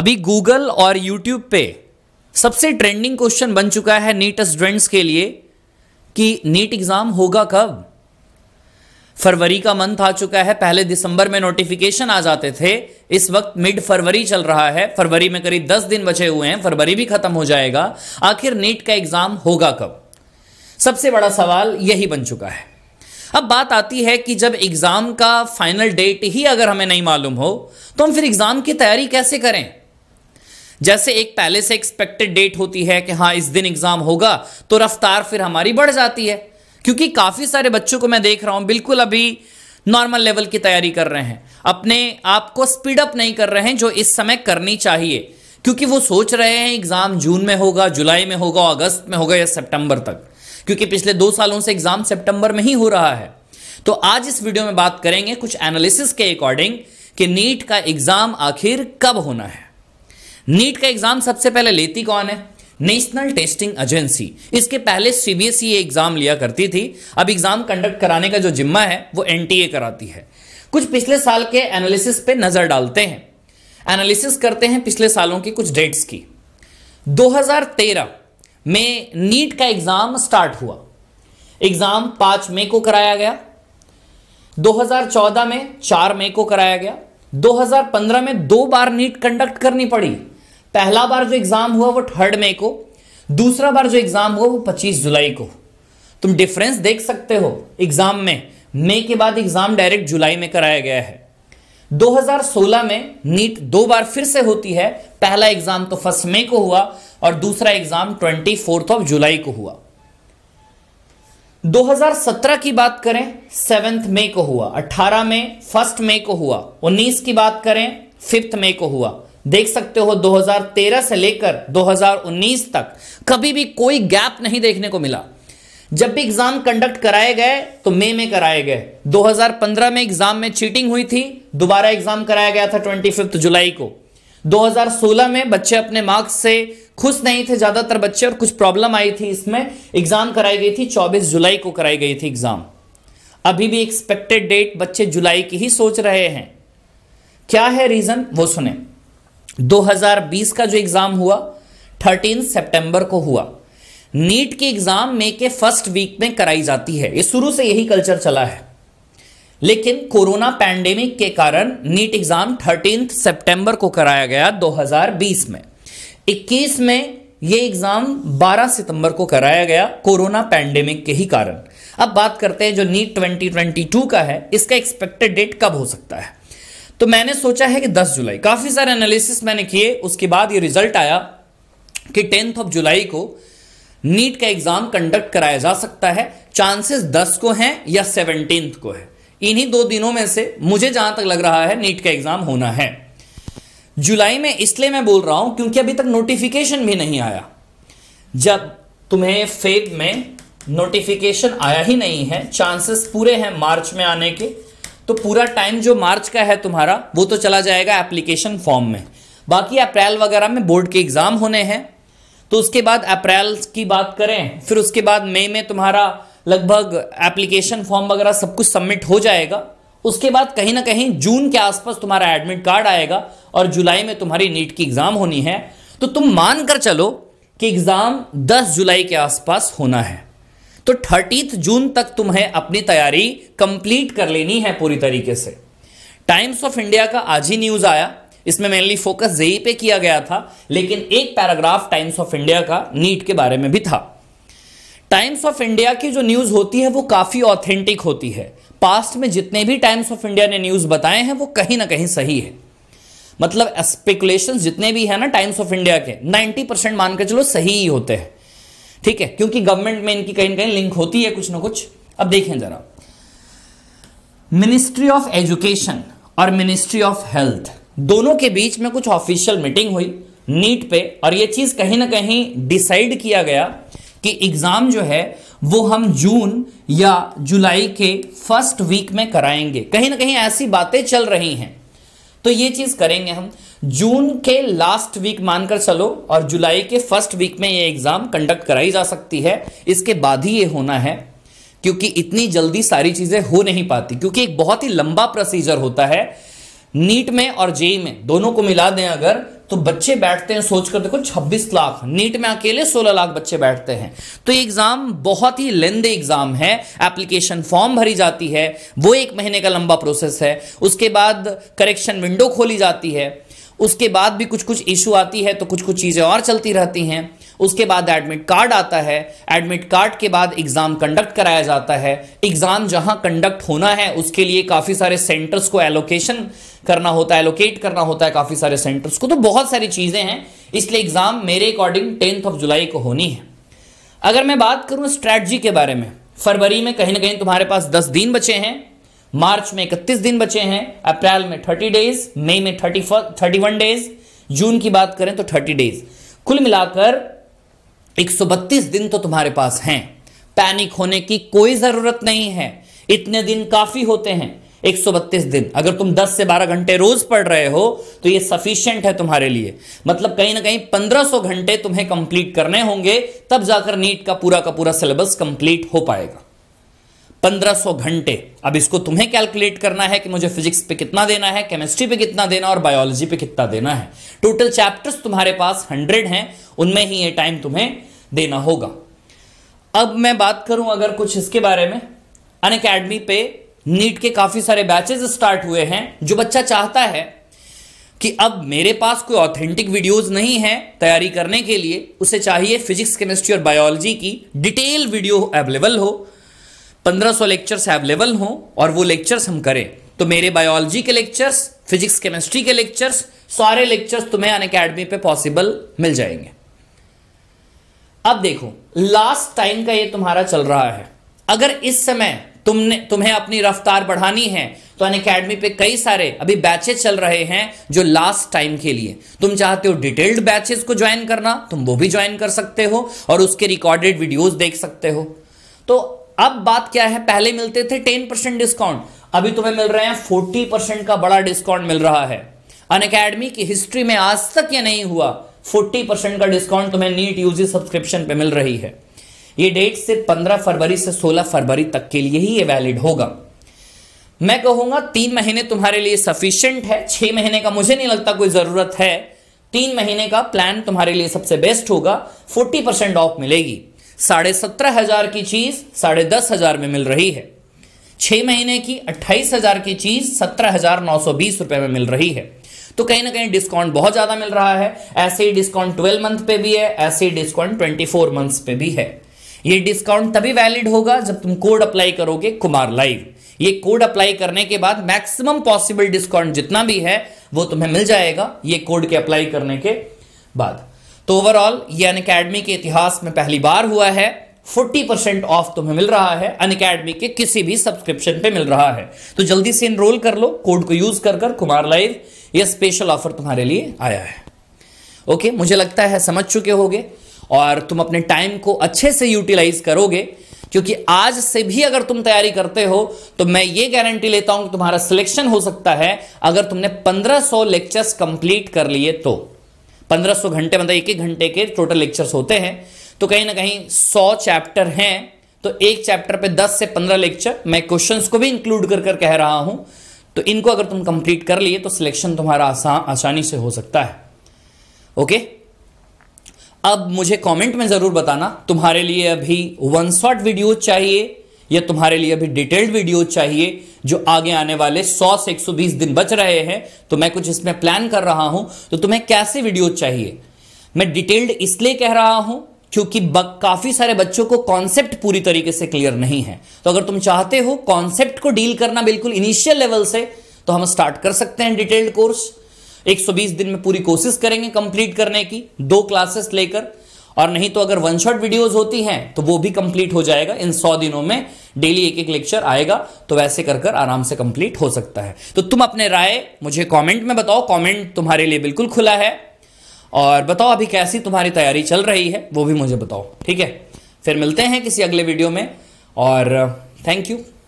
अभी गूगल और यूट्यूब पे सबसे ट्रेंडिंग क्वेश्चन बन चुका है नीट स्टूडेंट्स के लिए कि नीट एग्जाम होगा कब फरवरी का मंथ आ चुका है पहले दिसंबर में नोटिफिकेशन आ जाते थे इस वक्त मिड फरवरी चल रहा है फरवरी में करीब दस दिन बचे हुए हैं फरवरी भी खत्म हो जाएगा आखिर नीट का एग्जाम होगा कब सबसे बड़ा सवाल यही बन चुका है अब बात आती है कि जब एग्जाम का फाइनल डेट ही अगर हमें नहीं मालूम हो तो हम फिर एग्जाम की तैयारी कैसे करें जैसे एक पहले से एक्सपेक्टेड डेट होती है कि हाँ इस दिन एग्जाम होगा तो रफ्तार फिर हमारी बढ़ जाती है क्योंकि काफ़ी सारे बच्चों को मैं देख रहा हूं बिल्कुल अभी नॉर्मल लेवल की तैयारी कर रहे हैं अपने आप को स्पीड अप नहीं कर रहे हैं जो इस समय करनी चाहिए क्योंकि वो सोच रहे हैं एग्ज़ाम जून में होगा जुलाई में होगा अगस्त में होगा या सितंबर तक क्योंकि पिछले दो सालों से एग्ज़ाम सितंबर में ही हो रहा है तो आज इस वीडियो में बात करेंगे कुछ एनालिसिस के अकॉर्डिंग कि नीट का एग्ज़ाम आखिर कब होना है नीट का एग्जाम सबसे पहले लेती कौन है नेशनल टेस्टिंग एजेंसी इसके पहले सीबीएसई e एग्जाम लिया करती थी अब एग्जाम कंडक्ट कराने का जो जिम्मा है वो एनटीए कराती है कुछ पिछले साल के एनालिसिस पे नजर डालते हैं एनालिसिस करते हैं पिछले सालों की कुछ डेट्स की 2013 में नीट का एग्जाम स्टार्ट हुआ एग्जाम 5 मई को कराया गया 2014 में 4 मई को कराया गया 2015 में दो बार नीट कंडक्ट करनी पड़ी पहला बार जो एग्ज़ाम हुआ वो थर्ड मई को दूसरा बार जो एग्ज़ाम हुआ वो पच्चीस जुलाई को तुम डिफरेंस देख सकते हो एग्ज़ाम में मई के बाद एग्ज़ाम डायरेक्ट जुलाई में कराया गया है 2016 में नीट दो बार फिर से होती है पहला एग्ज़ाम तो फर्स्ट मई को हुआ और दूसरा exam twenty fourth of July को हुआ 2017 की बात करें सेवेंथ मई को हुआ 18 में फर्स्ट मई को हुआ 19 की बात करें फिफ्थ मई को हुआ देख सकते हो 2013 से लेकर 2019 तक कभी भी कोई गैप नहीं देखने को मिला जब भी एग्जाम कंडक्ट कराए गए तो मई में कराए गए 2015 में एग्जाम में चीटिंग हुई थी दोबारा एग्जाम कराया गया था ट्वेंटी जुलाई को 2016 में बच्चे अपने मार्क्स से खुश नहीं थे ज्यादातर बच्चे और कुछ प्रॉब्लम आई थी इसमें एग्जाम कराई गई थी 24 जुलाई को कराई गई थी एग्जाम अभी भी एक्सपेक्टेड डेट बच्चे जुलाई की ही सोच रहे हैं क्या है रीजन वो सुने 2020 का जो एग्जाम हुआ 13 सितंबर को हुआ नीट की एग्जाम मे के फर्स्ट वीक में कराई जाती है ये शुरू से यही कल्चर चला है लेकिन कोरोना पैंडेमिक के कारण नीट एग्जाम 13 सितंबर को कराया गया 2020 में 21 में ये एग्जाम 12 सितंबर को कराया गया कोरोना पैंडेमिक के ही कारण अब बात करते हैं जो नीट 2022 का है इसका एक्सपेक्टेड डेट कब हो सकता है तो मैंने सोचा है कि 10 जुलाई काफ़ी सारे एनालिसिस मैंने किए उसके बाद ये रिजल्ट आया कि टेंथ ऑफ जुलाई को नीट का एग्जाम कंडक्ट कराया जा सकता है चांसेस दस को हैं या सेवनटीन को है इन्हीं दो दिनों में से मुझे जहां तक लग रहा है नीट का एग्जाम होना है जुलाई में इसलिए मैं बोल रहा हूं क्योंकि अभी तक नोटिफिकेशन भी नहीं आया जब तुम्हें फेब में नोटिफिकेशन आया ही नहीं है चांसेस पूरे हैं मार्च में आने के तो पूरा टाइम जो मार्च का है तुम्हारा वो तो चला जाएगा एप्लीकेशन फॉर्म में बाकी अप्रैल वगैरह में बोर्ड के एग्ज़ाम होने हैं तो उसके बाद अप्रैल की बात करें फिर उसके बाद मई में तुम्हारा लगभग एप्लीकेशन फॉर्म वगैरह सब कुछ सबमिट हो जाएगा उसके बाद कहीं ना कहीं जून के आसपास तुम्हारा एडमिट कार्ड आएगा और जुलाई में तुम्हारी नीट की एग्ज़ाम होनी है तो तुम मान कर चलो कि एग्ज़ाम 10 जुलाई के आसपास होना है तो थर्टीथ जून तक तुम्हें अपनी तैयारी कंप्लीट कर लेनी है पूरी तरीके से टाइम्स ऑफ इंडिया का आज ही न्यूज आया इसमें मेनली फोकस जेई पे किया गया था लेकिन एक पैराग्राफ टाइम्स ऑफ इंडिया का नीट के बारे में भी था टाइम्स ऑफ इंडिया की जो न्यूज होती है वो काफी ऑथेंटिक होती है पास्ट में जितने भी टाइम्स ऑफ इंडिया ने न्यूज बताए हैं वो कहीं ना कहीं सही है मतलब स्पेकुलेशन जितने भी है ना टाइम्स ऑफ इंडिया के 90 परसेंट मानकर चलो सही ही होते हैं ठीक है क्योंकि गवर्नमेंट में इनकी कहीं ना कहीं लिंक होती है कुछ ना कुछ अब देखें जरा मिनिस्ट्री ऑफ एजुकेशन और मिनिस्ट्री ऑफ हेल्थ दोनों के बीच में कुछ ऑफिशियल मीटिंग हुई नीट पे और यह चीज कहीं ना कहीं डिसाइड किया गया कि एग्जाम जो है वो हम जून या जुलाई के फर्स्ट वीक में कराएंगे कहीं ना कहीं ऐसी बातें चल रही हैं तो ये चीज़ करेंगे हम जून के लास्ट वीक मानकर चलो और जुलाई के फर्स्ट वीक में ये एग्ज़ाम कंडक्ट कराई जा सकती है इसके बाद ही ये होना है क्योंकि इतनी जल्दी सारी चीज़ें हो नहीं पाती क्योंकि एक बहुत ही लंबा प्रोसीजर होता है नीट में और जेई में दोनों को मिला दें अगर तो बच्चे बैठते हैं सोचकर देखो 26 लाख नीट में अकेले 16 लाख बच्चे बैठते हैं तो एग्ज़ाम बहुत ही लेंदे एग्ज़ाम है एप्लीकेशन फॉर्म भरी जाती है वो एक महीने का लंबा प्रोसेस है उसके बाद करेक्शन विंडो खोली जाती है उसके बाद भी कुछ कुछ इशू आती है तो कुछ कुछ चीज़ें और चलती रहती हैं उसके बाद एडमिट कार्ड आता है एडमिट कार्ड के बाद एग्ज़ाम कंडक्ट कराया जाता है एग्ज़ाम जहां कंडक्ट होना है उसके लिए काफ़ी सारे सेंटर्स को एलोकेशन करना होता है एलोकेट करना होता है काफ़ी सारे सेंटर्स को तो बहुत सारी चीज़ें हैं इसलिए एग्ज़ाम मेरे अकॉर्डिंग टेंथ ऑफ जुलाई को होनी है अगर मैं बात करूं स्ट्रैटी के बारे में फरवरी में कहीं ना कहीं तुम्हारे पास दस दिन बचे हैं मार्च में इकतीस दिन बचे हैं अप्रैल में थर्टी डेज मई में थर्टी थर्टी वन डेज जून की बात करें तो थर्टी डेज कुल मिलाकर 132 दिन तो तुम्हारे पास हैं पैनिक होने की कोई ज़रूरत नहीं है इतने दिन काफ़ी होते हैं 132 दिन अगर तुम 10 से 12 घंटे रोज पढ़ रहे हो तो ये सफिशियंट है तुम्हारे लिए मतलब कहीं ना कहीं 1500 घंटे तुम्हें कंप्लीट करने होंगे तब जाकर नीट का पूरा का पूरा सिलेबस कंप्लीट हो पाएगा 1500 घंटे अब इसको तुम्हें कैलकुलेट करना है कि मुझे फिजिक्स पे कितना देना है केमिस्ट्री पे कितना देना और बायोलॉजी पे कितना देना है टोटल चैप्टर्स तुम्हारे पास 100 हैं उनमें ही ये टाइम तुम्हें देना होगा अब मैं बात करूं अगर कुछ इसके बारे में अन अकेडमी पे नीट के काफ़ी सारे बैचेज स्टार्ट हुए हैं जो बच्चा चाहता है कि अब मेरे पास कोई ऑथेंटिक वीडियोस नहीं है तैयारी करने के लिए उसे चाहिए फिजिक्स केमिस्ट्री और बायोलॉजी की डिटेल वीडियो अवेलेबल हो पंद्रह सौ लेक्चर्स अवेलेबल हों और वो लेक्चर्स हम करें तो मेरे बायोलॉजी के लेक्चर्स फिजिक्स केमिस्ट्री के लेक्चर्स सारे लेक्चर्स तुम्हें अन अकेडमी पर पॉसिबल मिल जाएंगे अब देखो लास्ट टाइम का ये तुम्हारा चल रहा है अगर इस समय तुमने तुम्हें अपनी रफ्तार बढ़ानी है तो अन अकेडमी पे कई सारे अभी बैचेस चल रहे हैं जो लास्ट टाइम के लिए तुम चाहते हो डिटेल्ड बैचेस को ज्वाइन करना तुम वो भी ज्वाइन कर सकते हो और उसके रिकॉर्डेड वीडियोस देख सकते हो तो अब बात क्या है पहले मिलते थे टेन परसेंट डिस्काउंट अभी तुम्हें मिल रहे हैं फोर्टी परसेंट का बड़ा डिस्काउंट मिल रहा है अन अकेडमी की हिस्ट्री में आज तक यह नहीं हुआ फोर्टी परसेंट का डिस्काउंट तुम्हें नीट यूजी सब्सक्रिप्शन पे मिल रही है ये डेट सिर्फ पंद्रह फरवरी से सोलह फरवरी तक के लिए ही यह वैलिड होगा मैं कहूंगा तीन महीने तुम्हारे लिए सफिशियंट है छह महीने का मुझे नहीं लगता कोई जरूरत है तीन महीने का प्लान तुम्हारे लिए सबसे बेस्ट होगा फोर्टी परसेंट ऑफ मिलेगी साढ़े सत्रह हजार की चीज साढ़े दस हजार में मिल रही है छह महीने की अट्ठाईस हजार की चीज सत्रह हजार नौ सौ बीस रुपए में मिल रही है तो कहीं ना कहीं डिस्काउंट बहुत ज्यादा मिल रहा है ऐसे ही डिस्काउंट ट्वेल्व मंथ पे भी है ऐसे ही डिस्काउंट ट्वेंटी फोर मंथ पे भी है ये डिस्काउंट तभी वैलिड होगा जब तुम कोड अप्लाई करोगे कुमार लाइव ये कोड अप्लाई करने के बाद मैक्सिमम पॉसिबल डिस्काउंट जितना भी है वो तुम्हें मिल जाएगा ये कोड के अप्लाई करने के बाद तो ओवरऑल ये अन के इतिहास में पहली बार हुआ है 40 परसेंट ऑफ तुम्हें मिल रहा है अन के किसी भी सब्सक्रिप्शन पे मिल रहा है तो जल्दी से इनरोल कर लो कोड को यूज कर कर कुमार लाइव यह स्पेशल ऑफर तुम्हारे लिए आया है ओके मुझे लगता है समझ चुके होगे और तुम अपने टाइम को अच्छे से यूटिलाइज करोगे क्योंकि आज से भी अगर तुम तैयारी करते हो तो मैं ये गारंटी लेता हूं कि तुम्हारा सिलेक्शन हो सकता है अगर तुमने 1500 लेक्चर्स कंप्लीट कर लिए तो पंद्रह सौ घंटे मतलब एक एक घंटे के टोटल लेक्चर्स होते हैं तो कहीं ना कहीं सौ चैप्टर हैं तो एक चैप्टर पे दस से पंद्रह लेक्चर मैं क्वेश्चंस को भी इंक्लूड कर कर कह रहा हूं तो इनको अगर तुम कंप्लीट कर लिए तो सिलेक्शन तुम्हारा आसान आसानी से हो सकता है ओके अब मुझे कमेंट में ज़रूर बताना तुम्हारे लिए अभी वन शॉट वीडियो चाहिए या तुम्हारे लिए अभी डिटेल्ड वीडियो चाहिए जो आगे आने वाले 100 से 120 दिन बच रहे हैं तो मैं कुछ इसमें प्लान कर रहा हूं तो तुम्हें कैसे वीडियो चाहिए मैं डिटेल्ड इसलिए कह रहा हूं क्योंकि काफी सारे बच्चों को कॉन्सेप्ट पूरी तरीके से क्लियर नहीं है तो अगर तुम चाहते हो कॉन्सेप्ट को डील करना बिल्कुल इनिशियल लेवल से तो हम स्टार्ट कर सकते हैं डिटेल्ड कोर्स 120 दिन में पूरी कोशिश करेंगे कंप्लीट करने की दो क्लासेस लेकर और नहीं तो अगर वन शॉट वीडियोस होती हैं तो वो भी कंप्लीट हो जाएगा इन सौ दिनों में डेली एक एक लेक्चर आएगा तो वैसे कर कर आराम से कंप्लीट हो सकता है तो तुम अपने राय मुझे कमेंट में बताओ कमेंट तुम्हारे लिए बिल्कुल खुला है और बताओ अभी कैसी तुम्हारी तैयारी चल रही है वो भी मुझे बताओ ठीक है फिर मिलते हैं किसी अगले वीडियो में और थैंक uh, यू